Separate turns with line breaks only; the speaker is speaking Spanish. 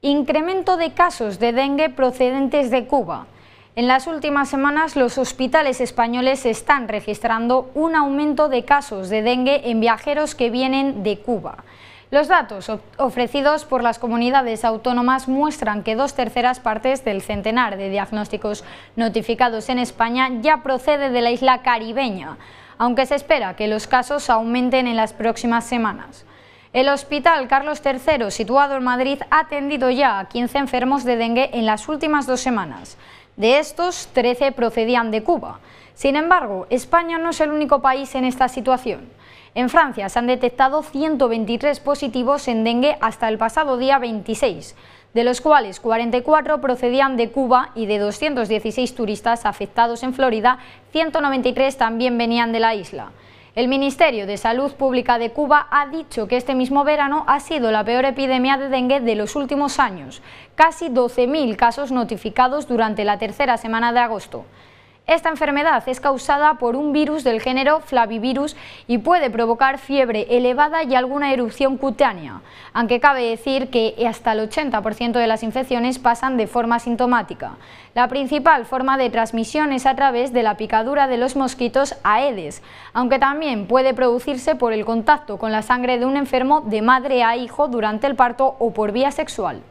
Incremento de casos de dengue procedentes de Cuba. En las últimas semanas los hospitales españoles están registrando un aumento de casos de dengue en viajeros que vienen de Cuba. Los datos ofrecidos por las comunidades autónomas muestran que dos terceras partes del centenar de diagnósticos notificados en España ya procede de la isla caribeña, aunque se espera que los casos aumenten en las próximas semanas. El Hospital Carlos III, situado en Madrid, ha atendido ya a 15 enfermos de dengue en las últimas dos semanas. De estos, 13 procedían de Cuba. Sin embargo, España no es el único país en esta situación. En Francia se han detectado 123 positivos en dengue hasta el pasado día 26, de los cuales 44 procedían de Cuba y de 216 turistas afectados en Florida, 193 también venían de la isla. El Ministerio de Salud Pública de Cuba ha dicho que este mismo verano ha sido la peor epidemia de dengue de los últimos años, casi 12.000 casos notificados durante la tercera semana de agosto. Esta enfermedad es causada por un virus del género flavivirus y puede provocar fiebre elevada y alguna erupción cutánea, aunque cabe decir que hasta el 80% de las infecciones pasan de forma sintomática. La principal forma de transmisión es a través de la picadura de los mosquitos Aedes, aunque también puede producirse por el contacto con la sangre de un enfermo de madre a hijo durante el parto o por vía sexual.